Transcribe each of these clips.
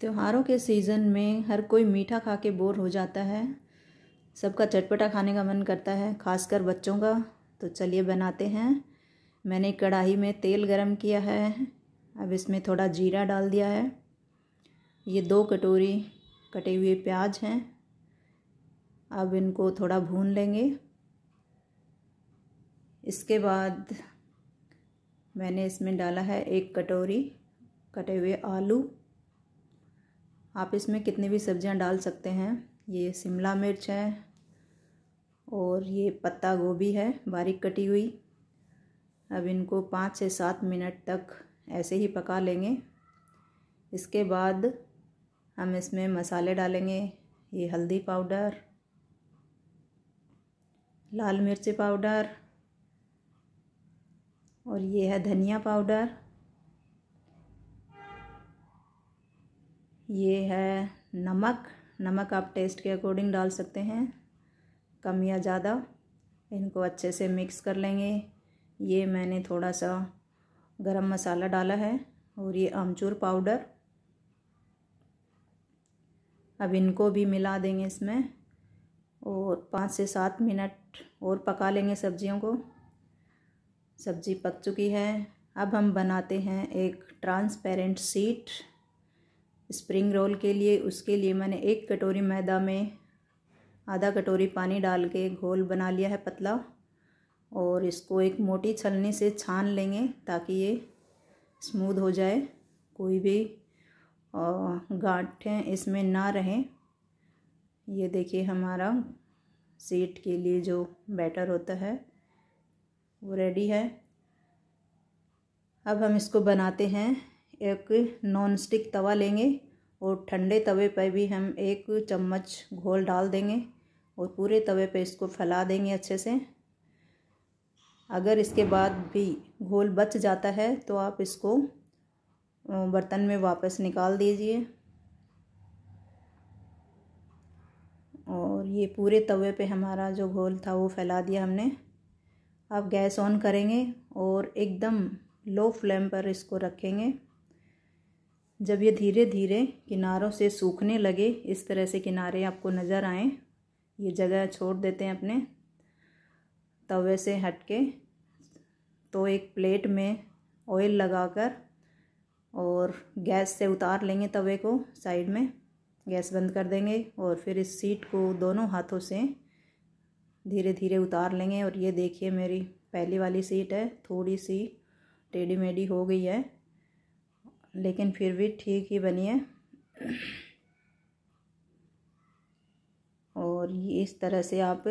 त्योहारों के सीज़न में हर कोई मीठा खा के बोर हो जाता है सबका चटपटा खाने का मन करता है खासकर बच्चों का तो चलिए बनाते हैं मैंने कढ़ाई में तेल गरम किया है अब इसमें थोड़ा जीरा डाल दिया है ये दो कटोरी कटे हुए प्याज हैं अब इनको थोड़ा भून लेंगे इसके बाद मैंने इसमें डाला है एक कटोरी कटे हुए आलू आप इसमें कितनी भी सब्जियां डाल सकते हैं ये शिमला मिर्च है और ये पत्ता गोभी है बारीक कटी हुई अब इनको पाँच से सात मिनट तक ऐसे ही पका लेंगे इसके बाद हम इसमें मसाले डालेंगे ये हल्दी पाउडर लाल मिर्ची पाउडर और ये है धनिया पाउडर ये है नमक नमक आप टेस्ट के अकॉर्डिंग डाल सकते हैं कम या ज़्यादा इनको अच्छे से मिक्स कर लेंगे ये मैंने थोड़ा सा गरम मसाला डाला है और ये आमचूर पाउडर अब इनको भी मिला देंगे इसमें और पाँच से सात मिनट और पका लेंगे सब्जियों को सब्ज़ी पक चुकी है अब हम बनाते हैं एक ट्रांसपेरेंट सीट स्प्रिंग रोल के लिए उसके लिए मैंने एक कटोरी मैदा में आधा कटोरी पानी डाल के घोल बना लिया है पतला और इसको एक मोटी छलनी से छान लेंगे ताकि ये स्मूद हो जाए कोई भी गांठें इसमें ना रहें ये देखिए हमारा सीट के लिए जो बैटर होता है वो रेडी है अब हम इसको बनाते हैं एक नॉन स्टिक तवा लेंगे और ठंडे तवे पर भी हम एक चम्मच घोल डाल देंगे और पूरे तवे पर इसको फैला देंगे अच्छे से अगर इसके बाद भी घोल बच जाता है तो आप इसको बर्तन में वापस निकाल दीजिए और ये पूरे तवे पे हमारा जो घोल था वो फैला दिया हमने अब गैस ऑन करेंगे और एकदम लो फ्लेम पर इसको रखेंगे जब ये धीरे धीरे किनारों से सूखने लगे इस तरह से किनारे आपको नज़र आए ये जगह छोड़ देते हैं अपने तवे से हट के तो एक प्लेट में ऑयल लगाकर और गैस से उतार लेंगे तवे को साइड में गैस बंद कर देंगे और फिर इस सीट को दोनों हाथों से धीरे धीरे उतार लेंगे और ये देखिए मेरी पहली वाली सीट है थोड़ी सी टेढ़ी मेढ़ी हो गई है लेकिन फिर भी ठीक ही बनी है और ये इस तरह से आप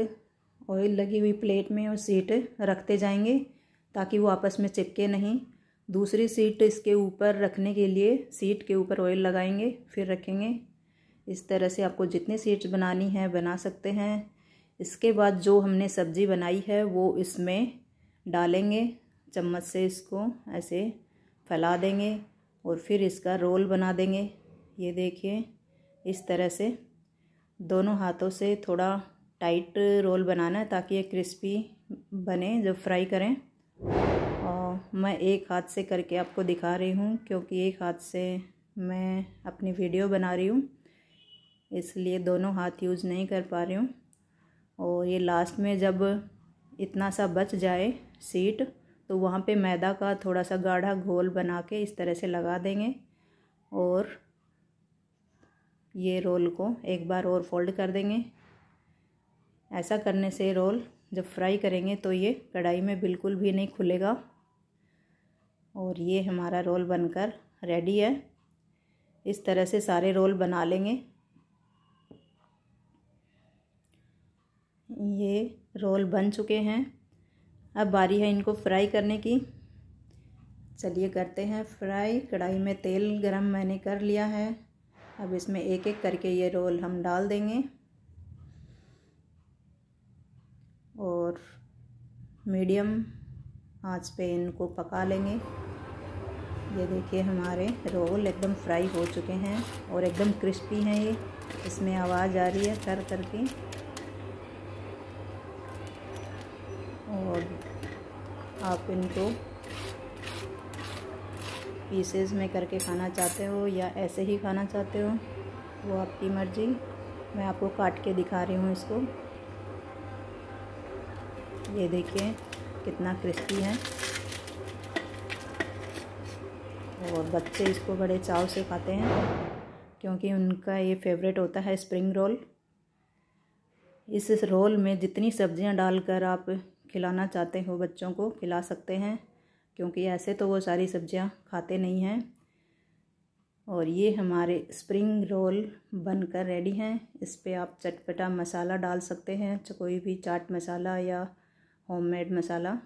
ऑयल लगी हुई प्लेट में और सीट रखते जाएंगे ताकि वो आपस में चिपके नहीं दूसरी सीट इसके ऊपर रखने के लिए सीट के ऊपर ऑयल लगाएंगे फिर रखेंगे इस तरह से आपको जितनी सीट्स बनानी है बना सकते हैं इसके बाद जो हमने सब्ज़ी बनाई है वो इसमें डालेंगे चम्मच से इसको ऐसे फैला देंगे और फिर इसका रोल बना देंगे ये देखिए इस तरह से दोनों हाथों से थोड़ा टाइट रोल बनाना है ताकि ये क्रिस्पी बने जब फ्राई करें और मैं एक हाथ से करके आपको दिखा रही हूँ क्योंकि एक हाथ से मैं अपनी वीडियो बना रही हूँ इसलिए दोनों हाथ यूज़ नहीं कर पा रही हूँ और ये लास्ट में जब इतना सा बच जाए सीट तो वहाँ पे मैदा का थोड़ा सा गाढ़ा घोल बना के इस तरह से लगा देंगे और ये रोल को एक बार और फोल्ड कर देंगे ऐसा करने से रोल जब फ्राई करेंगे तो ये कढ़ाई में बिल्कुल भी नहीं खुलेगा और ये हमारा रोल बनकर रेडी है इस तरह से सारे रोल बना लेंगे ये रोल बन चुके हैं अब बारी है इनको फ्राई करने की चलिए करते हैं फ्राई कढ़ाई में तेल गरम मैंने कर लिया है अब इसमें एक एक करके ये रोल हम डाल देंगे और मीडियम आंच पे इनको पका लेंगे ये देखिए हमारे रोल एकदम फ्राई हो चुके हैं और एकदम क्रिस्पी हैं ये इसमें आवाज़ आ रही है कर कर के और आप इनको पीसेस में करके खाना चाहते हो या ऐसे ही खाना चाहते हो वो आपकी मर्ज़ी मैं आपको काट के दिखा रही हूँ इसको ये देखिए कितना क्रिस्पी है और बच्चे इसको बड़े चाव से खाते हैं क्योंकि उनका ये फेवरेट होता है स्प्रिंग रोल इस रोल में जितनी सब्जियां डालकर आप खिलाना चाहते हो बच्चों को खिला सकते हैं क्योंकि ऐसे तो वो सारी सब्जियां खाते नहीं हैं और ये हमारे स्प्रिंग रोल बनकर रेडी हैं इस पर आप चटपटा मसाला डाल सकते हैं कोई भी चाट मसाला या होममेड मसाला